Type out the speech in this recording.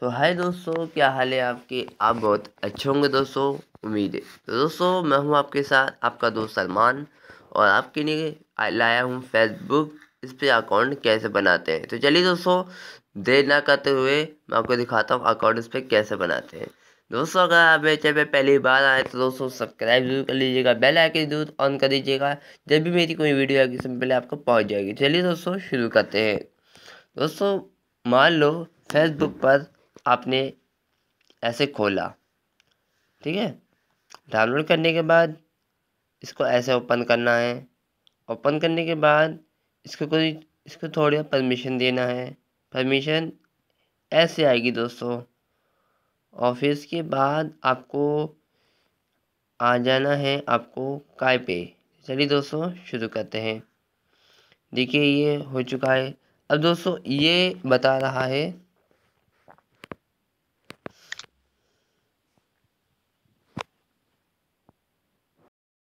तो हाय दोस्तों क्या हाल है आपके आप बहुत अच्छे होंगे दोस्तों उम्मीद है तो दोस्तों मैं हूं आपके साथ आपका दोस्त सलमान और आपके लिए लाया हूं फेसबुक इस पर अकाउंट कैसे बनाते हैं तो चलिए दोस्तों देर ना करते हुए मैं आपको दिखाता हूं अकाउंट इस पर कैसे बनाते हैं दोस्तों अगर आप मेरे चैनल पर पहली बार आए तो दोस्तों सब्सक्राइब जरूर कर लीजिएगा बेल आइकन जरूर ऑन कर दीजिएगा जब भी मेरी कोई वीडियो आएगी उसमें पहले आपको पहुँच जाएगी चलिए दोस्तों शुरू करते हैं दोस्तों मान लो फेसबुक पर आपने ऐसे खोला ठीक है डाउनलोड करने के बाद इसको ऐसे ओपन करना है ओपन करने के बाद इसको कोई इसको थोड़ा परमिशन देना है परमिशन ऐसे आएगी दोस्तों ऑफिस के बाद आपको आ जाना है आपको काय पे चलिए दोस्तों शुरू करते हैं देखिए ये हो चुका है अब दोस्तों ये बता रहा है